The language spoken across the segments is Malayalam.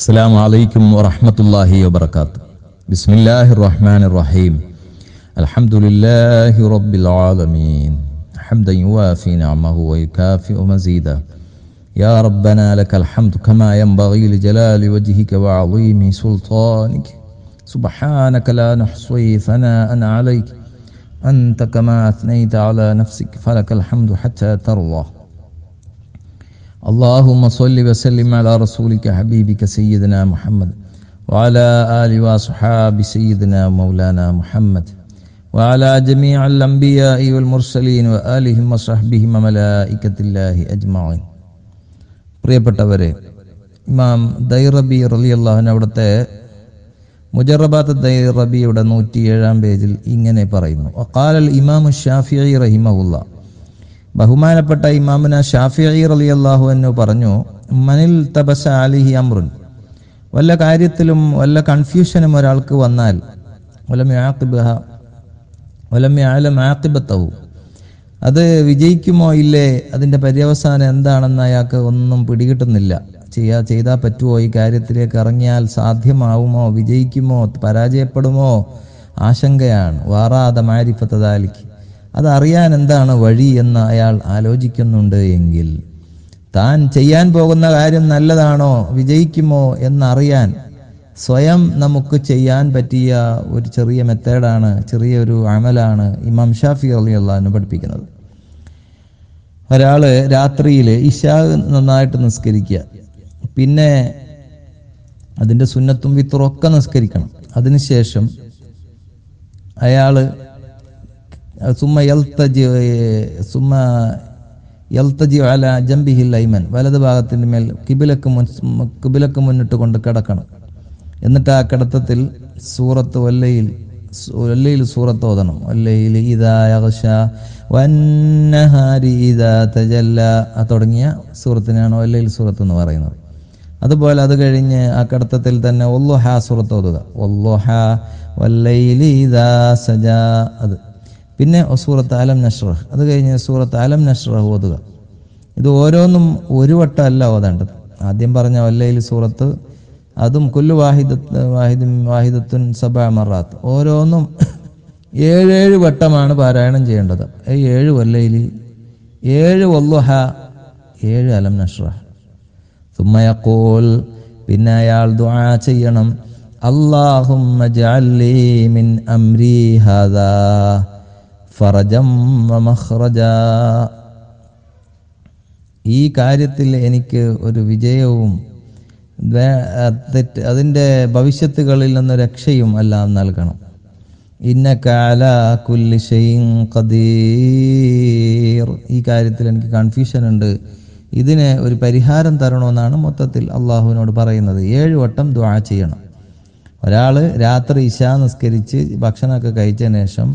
السلام عليكم ورحمة الله وبركاته بسم الله الرحمن الرحيم الحمد لله رب العالمين حمدا يوافي نعمه ويكافئ مزيدا يا ربنا لك الحمد كما ينبغي لجلال وجهك وعظيم سلطانك سبحانك لا نحصي ثناء عليك أنت كما أثنيت على نفسك فلك الحمد حتى ترضى اللهم صل وسلم على رسولك حبيبك سيدنا محمد وعلى آل وصحاب سيدنا مولانا محمد وعلى جميع الأنبياء والمرسلين وآلهم وصحبهم ملائكة الله أجمعين പ്രിയപ്പെട്ടവരെ ഇമാം ദൈറബി റലി അള്ളാഹുൻ അവിടുത്തെ മുജറബാത്ത് ദൈറബിയുടെ നൂറ്റിയേഴാം പേജിൽ ഇങ്ങനെ പറയുന്നു ഒക്കാലൽ ഇമാമു ഷാഫി റഹിമഹുല്ല ബഹുമാനപ്പെട്ട ഇമാമുന ഷാഫി അലി അള്ളാഹു എന്നു പറഞ്ഞു മനിൽ തപസ അലിഹി അമ്രുൻ വല്ല കാര്യത്തിലും വല്ല കൺഫ്യൂഷനും ഒരാൾക്ക് വന്നാൽ ആക്കിബത്തവും അത് വിജയിക്കുമോ ഇല്ലേ അതിൻ്റെ പര്യവസാനം എന്താണെന്ന് അയാൾക്ക് ഒന്നും പിടികിട്ടുന്നില്ല ചെയ്യാ ചെയ്താൽ പറ്റുമോ ഈ കാര്യത്തിലേക്ക് ഇറങ്ങിയാൽ സാധ്യമാവുമോ വിജയിക്കുമോ പരാജയപ്പെടുമോ ആശങ്കയാണ് വാറാത മാരിപ്പത്തതാലിക്ക് അതറിയാൻ എന്താണ് വഴി എന്ന് അയാൾ ആലോചിക്കുന്നുണ്ട് എങ്കിൽ താൻ ചെയ്യാൻ പോകുന്ന കാര്യം നല്ലതാണോ വിജയിക്കുമോ എന്നറിയാൻ സ്വയം നമുക്ക് ചെയ്യാൻ പറ്റിയ ഒരു ചെറിയ മെത്തേഡാണ് ചെറിയൊരു അമലാണ് ഇമാം ഷാഫി അലി അള്ളഹാന് പഠിപ്പിക്കുന്നത് ഒരാൾ രാത്രിയിൽ ഇഷാ നന്നായിട്ട് നിസ്കരിക്കുക പിന്നെ അതിൻ്റെ സുന്നത്തും വിത്തറും ഒക്കെ നിസ്കരിക്കണം അതിനുശേഷം അയാൾ സുമ്മ യൽത്തജി സുമ്മ യൽത്തജി അല ജംബിഹിൽ ഐമൻ വലത് ഭാഗത്തിൻ്റെ മേൽ കിബിലക്ക് മുൻ കിബിലക്ക് മുന്നിട്ട് കൊണ്ട് കിടക്കണം എന്നിട്ട് ആ കിടത്തത്തിൽ സൂറത്ത് വല്ലയിൽ വല്ലയിൽ സൂറത്ത് ഓതണം വല്ലയിൽ ഇതാ യഹഷ വന്നഹാരി ഇതാ തജല്ല തുടങ്ങിയ സൂറത്തിനാണ് വല്ലയിൽ സൂറത്ത് എന്ന് പറയുന്നത് അതുപോലെ അത് കഴിഞ്ഞ് ആ കടത്തത്തിൽ തന്നെ ഒല്ലോഹ സൂറത്ത് ഓതുക ഒല്ലോഹ വല്ലയിൽ ഇതാ സജ അത് പിന്നെ സൂറത്ത് അലം നഷ്റഹ് അത് കഴിഞ്ഞ് സൂറത്ത് അലം നഷ്റഹ് ഓതുക ഇത് ഓരോന്നും ഒരു വട്ടം അല്ല ഓതേണ്ടത് ആദ്യം പറഞ്ഞ ഒല്ലയിൽ സൂറത്ത് അതും കൊല്ലു വാഹിദ വാഹിദ് വാഹിദത്തുൻ സബാമറാത്ത് മറാത്ത് ഓരോന്നും ഏഴേഴ് വട്ടമാണ് പാരായണം ചെയ്യേണ്ടത് ഈ ഏഴ് ഒല്ലയിൽ ഏഴ് ഒല്ലുഹ ഏഴ് അലം നഷ്റഹ് സുമ്മയക്കോൽ പിന്നെ അയാൾ ദുആ ചെയ്യണം അള്ളാഹുമ്മ ജഅലി മിൻ ഹദാ ഫറജം മഹ്റജ ഈ കാര്യത്തിൽ എനിക്ക് ഒരു വിജയവും തെറ്റ് അതിൻ്റെ ഭവിഷ്യത്തുകളിൽ നിന്ന് രക്ഷയും എല്ലാം നൽകണം ഇന്ന കാല കുല്ലിഷയും കദീർ ഈ കാര്യത്തിൽ എനിക്ക് കൺഫ്യൂഷൻ ഉണ്ട് ഇതിന് ഒരു പരിഹാരം തരണമെന്നാണ് മൊത്തത്തിൽ അള്ളാഹുവിനോട് പറയുന്നത് ഏഴ് വട്ടം ദ്വാ ചെയ്യണം ഒരാൾ രാത്രി ഇശാ നിസ്കരിച്ച് ഭക്ഷണമൊക്കെ കഴിച്ചതിന് ശേഷം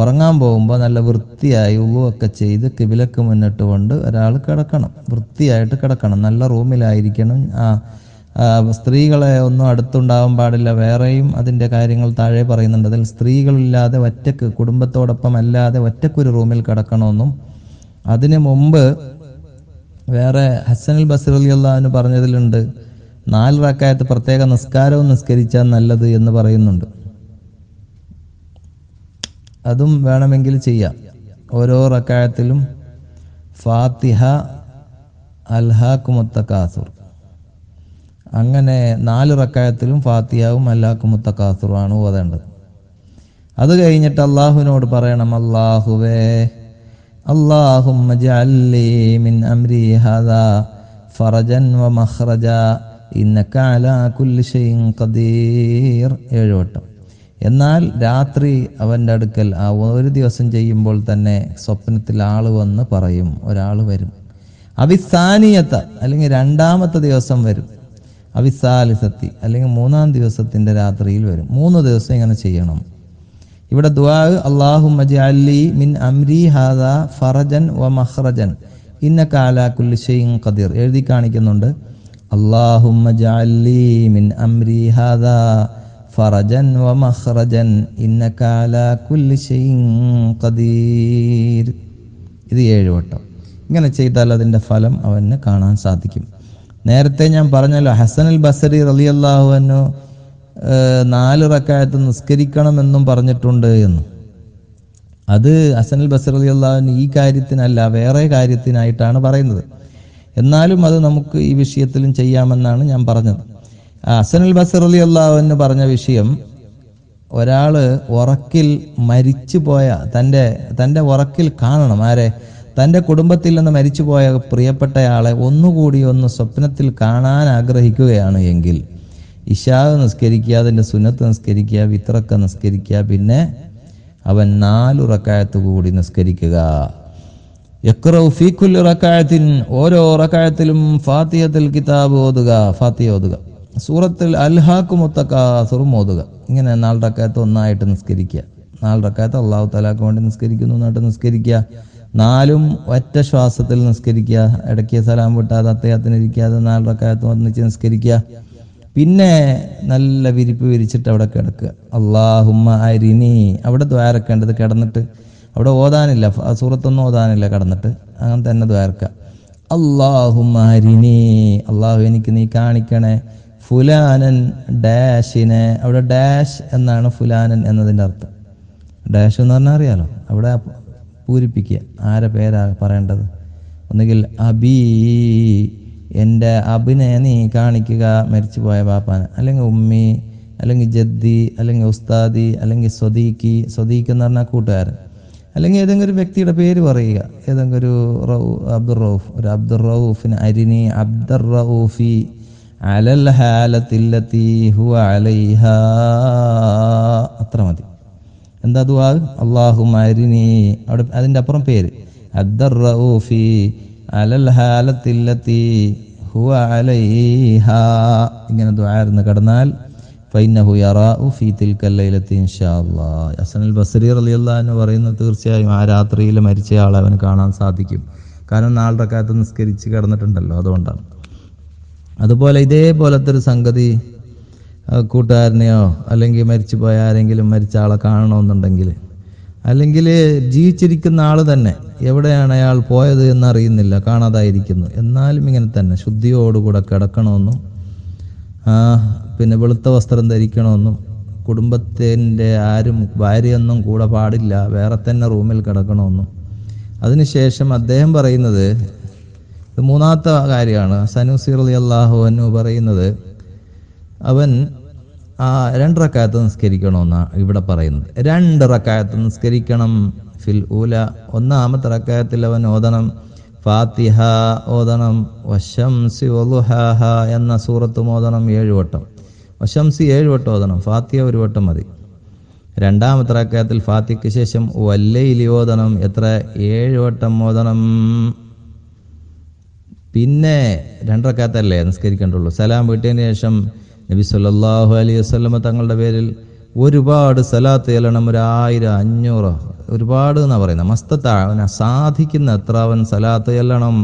ഉറങ്ങാൻ പോകുമ്പോൾ നല്ല വൃത്തിയായി ഉവൊക്കെ ചെയ്ത് കിബിലക്ക് മുന്നിട്ട് കൊണ്ട് ഒരാൾ കിടക്കണം വൃത്തിയായിട്ട് കിടക്കണം നല്ല റൂമിലായിരിക്കണം ആ സ്ത്രീകളെ ഒന്നും അടുത്തുണ്ടാവാൻ പാടില്ല വേറെയും അതിൻ്റെ കാര്യങ്ങൾ താഴെ പറയുന്നുണ്ട് അതിൽ സ്ത്രീകളില്ലാതെ ഒറ്റക്ക് കുടുംബത്തോടൊപ്പം അല്ലാതെ ഒറ്റക്കൊരു റൂമിൽ കിടക്കണമെന്നും അതിനു മുമ്പ് വേറെ ഹസനിൽ ബസർ അലി പറഞ്ഞതിലുണ്ട് നാല് റക്കായത്ത് പ്രത്യേക നിസ്കാരവും നിസ്കരിച്ചാൽ നല്ലത് എന്ന് പറയുന്നുണ്ട് അതും വേണമെങ്കിൽ ചെയ്യാം ഓരോ റക്കായത്തിലും ഫാത്തിഹ അൽഹാക്കുമുത്തക്കാസുർ അങ്ങനെ നാല് റക്കായത്തിലും ഫാത്തിയാവും അല്ലാക്കുമുത്തക്കാസുറുമാണ് ഓതേണ്ടത് അത് കഴിഞ്ഞിട്ട് അള്ളാഹുവിനോട് പറയണം അള്ളാഹുവേ അള്ളാഹുമ്മി അംരി ഫറജൻ വ മഹ്റജ ഇന്നക്കാല കുല്ലിഷയും കദീർ ഏഴുവട്ടം എന്നാൽ രാത്രി അവൻ്റെ അടുക്കൽ ആ ഒരു ദിവസം ചെയ്യുമ്പോൾ തന്നെ സ്വപ്നത്തിൽ ആൾ വന്ന് പറയും ഒരാൾ വരും അവിസാനീയത്ത അല്ലെങ്കിൽ രണ്ടാമത്തെ ദിവസം വരും അവിസാലിസത്തി അല്ലെങ്കിൽ മൂന്നാം ദിവസത്തിൻ്റെ രാത്രിയിൽ വരും മൂന്ന് ദിവസം ഇങ്ങനെ ചെയ്യണം ഇവിടെ ദുആ അള്ളാഹു മജി മിൻ അംരി ഹാദ ഫറജൻ വ മഹ്റജൻ ഇന്ന കാലാക്കുൽ ഷെയ്ൻ ഖദീർ എഴുതി കാണിക്കുന്നുണ്ട് അള്ളാഹു മജി മിൻ അംരി ഹാദ فرجا വ إنك على كل شيء قدير ഇത് ഏഴ് വട്ടം ഇങ്ങനെ ചെയ്താൽ അതിൻ്റെ ഫലം അവന് കാണാൻ സാധിക്കും നേരത്തെ ഞാൻ പറഞ്ഞല്ലോ ഹസൻ അൽ ബസരി റലി അള്ളാഹുവിനു നാല് റക്കായത്ത് എന്നും പറഞ്ഞിട്ടുണ്ട് എന്ന് അത് ഹസൻ അൽ ബസർ അലി അള്ളാഹുവിന് ഈ കാര്യത്തിനല്ല വേറെ കാര്യത്തിനായിട്ടാണ് പറയുന്നത് എന്നാലും അത് നമുക്ക് ഈ വിഷയത്തിലും ചെയ്യാമെന്നാണ് ഞാൻ പറഞ്ഞത് അസനുൽ ബസറലി അള്ളാഹു എന്ന് പറഞ്ഞ വിഷയം ഒരാള് ഉറക്കിൽ മരിച്ചു പോയ തൻ്റെ തൻ്റെ ഉറക്കിൽ കാണണം ആരെ തൻ്റെ കുടുംബത്തിൽ നിന്ന് മരിച്ചുപോയ പ്രിയപ്പെട്ടയാളെ ഒന്നുകൂടി ഒന്ന് സ്വപ്നത്തിൽ കാണാൻ ആഗ്രഹിക്കുകയാണ് എങ്കിൽ ഇഷാവ് നിസ്കരിക്കുക അതിൻ്റെ സുന്നത്ത് നിസ്കരിക്കുക വിത്രക്ക നിസ്കരിക്കുക പിന്നെ അവൻ നാലുറക്കായത്ത് കൂടി നിസ്കരിക്കുക ഫീക്കുൽ ഓരോ ഉറക്കായത്തിലും ഫാത്തിയത്തിൽ കിതാബ് ഓതുക ഫാത്തിയ ഓതുക സൂറത്തിൽ മുത്തക്കാസുറും ഓതുക ഇങ്ങനെ നാല് റക്കാത്ത് ഒന്നായിട്ട് നിസ്കരിക്കുക നാല് റക്കാത്ത് അള്ളാഹു തലാക്ക് വേണ്ടി നിസ്കരിക്കുന്നു എന്നായിട്ട് നിസ്കരിക്കുക നാലും ഒറ്റ ശ്വാസത്തിൽ നിസ്കരിക്കുക ഇടയ്ക്ക് സലാം വിട്ടാതെ അത്തയാത്തിന് ഇരിക്കാതെ നാല് റക്കാത്ത് ഒന്നിച്ച് നിസ്കരിക്കുക പിന്നെ നല്ല വിരിപ്പ് വിരിച്ചിട്ട് അവിടെ കിടക്കുക അള്ളാഹുമ്മ അരിനി അവിടെ ദ്വാരക്കേണ്ടത് കിടന്നിട്ട് അവിടെ ഓതാനില്ല സൂറത്തൊന്നും ഓതാനില്ല കിടന്നിട്ട് അങ്ങനെ തന്നെ ദ്വാരക്ക അള്ളാഹുമ്മ അരിനി അള്ളാഹു എനിക്ക് നീ കാണിക്കണേ ഫുലാനൻ ഡാഷിനെ അവിടെ ഡാഷ് എന്നാണ് ഫുലാനൻ എന്നതിൻ്റെ അർത്ഥം ഡാഷ് എന്ന് പറഞ്ഞാൽ അറിയാലോ അവിടെ പൂരിപ്പിക്കുക ആരെ പേരാ പറയേണ്ടത് ഒന്നുകിൽ അബി എൻ്റെ അബിനെ നീ കാണിക്കുക മരിച്ചുപോയ ബാപ്പാന് അല്ലെങ്കിൽ ഉമ്മി അല്ലെങ്കിൽ ജദ്ദി അല്ലെങ്കിൽ ഉസ്താദി അല്ലെങ്കിൽ സ്വദീഖി സ്വദീഖ് എന്ന് പറഞ്ഞാൽ കൂട്ടുകാരൻ അല്ലെങ്കിൽ ഏതെങ്കിലും ഒരു വ്യക്തിയുടെ പേര് പറയുക ഏതെങ്കിലും ഒരു റൗ അബ്ദുറൌഫ് ഒരു അബ്ദുറൌഫിന് അരിനി അബ്ദുറൌഫി അലൽ ഹാലത്തില്ലത്തി ഹുവ അലൈഹ അത്ര മതി എന്താ ദുആ അല്ലാഹു മരിനി അവിടെ അതിൻ്റെ അപ്പുറം പേര് അദ്ദർ റഊഫി അലൽ ഹാലത്തില്ലത്തി ഹുവ അലൈഹ ഇങ്ങനെ ദുആർന്ന് കടന്നാൽ ഫൈനഹു യറാഉ ഫീ തിൽക്കൽ ലൈലത്തി ഇൻഷാ അല്ലാഹ് അൽ ബസ്രി റളിയല്ലാഹു അൻഹു പറയുന്നത് തീർച്ചയായും ആ രാത്രിയിൽ മരിച്ച ആളെ അവന് കാണാൻ സാധിക്കും കാരണം നാലരക്കാലത്ത് നിസ്കരിച്ച് കിടന്നിട്ടുണ്ടല്ലോ അതുകൊണ്ടാണ് അതുപോലെ ഇതേപോലത്തെ ഒരു സംഗതി കൂട്ടുകാരനെയോ അല്ലെങ്കിൽ മരിച്ചുപോയ ആരെങ്കിലും മരിച്ച ആളെ കാണണമെന്നുണ്ടെങ്കിൽ അല്ലെങ്കിൽ ജീവിച്ചിരിക്കുന്ന ആൾ തന്നെ എവിടെയാണ് അയാൾ പോയത് എന്നറിയുന്നില്ല കാണാതായിരിക്കുന്നു എന്നാലും ഇങ്ങനെ തന്നെ ശുദ്ധിയോടുകൂടെ കിടക്കണമെന്നും പിന്നെ വെളുത്ത വസ്ത്രം ധരിക്കണമെന്നും കുടുംബത്തിൻ്റെ ആരും ഭാര്യയൊന്നും കൂടെ പാടില്ല വേറെ തന്നെ റൂമിൽ കിടക്കണമെന്നും അതിനുശേഷം അദ്ദേഹം പറയുന്നത് ഇത് മൂന്നാമത്തെ കാര്യമാണ് സനൂസി അലി അള്ളാഹു എന്ന് പറയുന്നത് അവൻ ആ രണ്ട് റക്കായത്ത് നിസ്കരിക്കണമെന്നാണ് ഇവിടെ പറയുന്നത് രണ്ട് റക്കായത്ത് നിസ്കരിക്കണം ഫിൽ ഊല ഒന്നാമത്തെ റക്കായത്തിൽ അവൻ ഓതണം ഫാത്തിഹ ഓതണം വശംസി ഒലുഹാഹ എന്ന സൂറത്തും ഓതണം ഏഴ് വട്ടം വശംസി ഏഴ് വട്ടം ഓതണം ഫാത്തിഹ ഒരു വട്ടം മതി രണ്ടാമത്തെ റക്കായത്തിൽ ഫാത്തിക്ക് ശേഷം വല്ലയിലി ഓതണം എത്ര ഏഴ് വട്ടം ഓതണം പിന്നെ രണ്ടരക്കാത്തല്ലേ നിസ്കരിക്കേണ്ടുള്ളൂ സലാം വീട്ടിയതിന് ശേഷം നബി സല്ലാഹു അലൈഹി വസ്ലമ തങ്ങളുടെ പേരിൽ ഒരുപാട് സലാത്ത് ചെല്ലണം ആയിരം അഞ്ഞൂറ് ഒരുപാട് എന്നാ പറയുന്നത് മസ്തത്താവന സാധിക്കുന്ന എത്ര അവൻ സലാത്ത് ചെല്ലണം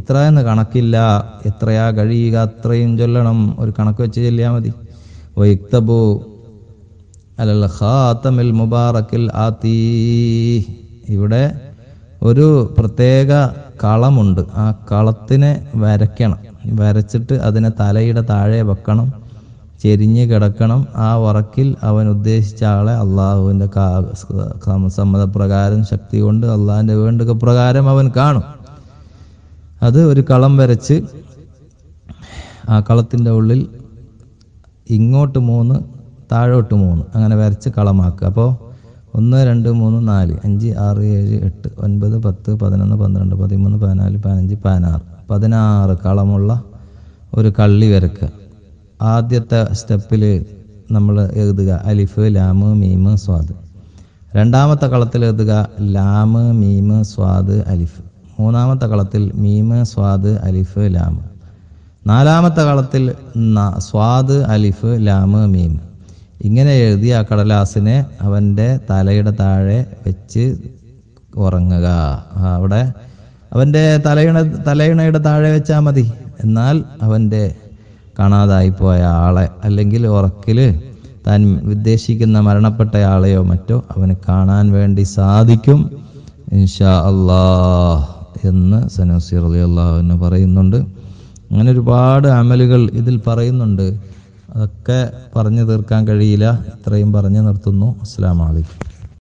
ഇത്ര എന്ന് കണക്കില്ല എത്രയാ കഴിയുക അത്രയും ചൊല്ലണം ഒരു കണക്ക് വെച്ച് ചെല്ലിയാൽ മതി ഇക്തബു അലൽ ഹാത്തമിൽ മുബാറക്കിൽ തീ ഇവിടെ ഒരു പ്രത്യേക കളമുണ്ട് ആ കളത്തിനെ വരയ്ക്കണം വരച്ചിട്ട് അതിനെ തലയുടെ താഴെ വെക്കണം ചെരിഞ്ഞ് കിടക്കണം ആ ഉറക്കിൽ അവൻ ഉദ്ദേശിച്ച ആളെ അള്ളാഹുവിൻ്റെ സമ്മതപ്രകാരം ശക്തി കൊണ്ട് അള്ളാഹിൻ്റെ വേണ്ട പ്രകാരം അവൻ കാണും അത് ഒരു കളം വരച്ച് ആ കളത്തിൻ്റെ ഉള്ളിൽ ഇങ്ങോട്ട് മൂന്ന് താഴോട്ട് മൂന്ന് അങ്ങനെ വരച്ച് കളമാക്കുക അപ്പോൾ ഒന്ന് രണ്ട് മൂന്ന് നാല് അഞ്ച് ആറ് ഏഴ് എട്ട് ഒൻപത് പത്ത് പതിനൊന്ന് പന്ത്രണ്ട് പതിമൂന്ന് പതിനാല് പതിനഞ്ച് പതിനാറ് പതിനാറ് കളമുള്ള ഒരു കള്ളി വരക്കുക ആദ്യത്തെ സ്റ്റെപ്പിൽ നമ്മൾ എഴുതുക അലിഫ് ലാമ് മീമ് സ്വാദ് രണ്ടാമത്തെ കളത്തിൽ എഴുതുക ലാമ് മീമ് സ്വാദ് അലിഫ് മൂന്നാമത്തെ കളത്തിൽ മീമ് സ്വാദ് അലിഫ് ലാമ് നാലാമത്തെ കളത്തിൽ സ്വാദ് അലിഫ് ലാമ് മീമ് ഇങ്ങനെ എഴുതി ആ കടലാസിനെ അവൻ്റെ തലയുടെ താഴെ വെച്ച് ഉറങ്ങുക അവിടെ അവൻ്റെ തലയിണ തലയിണയുടെ താഴെ വെച്ചാൽ മതി എന്നാൽ അവൻ്റെ കാണാതായിപ്പോയ ആളെ അല്ലെങ്കിൽ ഉറക്കിൽ താൻ ഉദ്ദേശിക്കുന്ന ആളെയോ മറ്റോ അവന് കാണാൻ വേണ്ടി സാധിക്കും ഇൻഷാ അള്ളാഹ് എന്ന് സനോസി അള്ളാഹു പറയുന്നുണ്ട് അങ്ങനെ ഒരുപാട് അമലുകൾ ഇതിൽ പറയുന്നുണ്ട് അതൊക്കെ പറഞ്ഞു തീർക്കാൻ കഴിയില്ല ഇത്രയും പറഞ്ഞു നിർത്തുന്നു അസ്സാം വലൈക്കും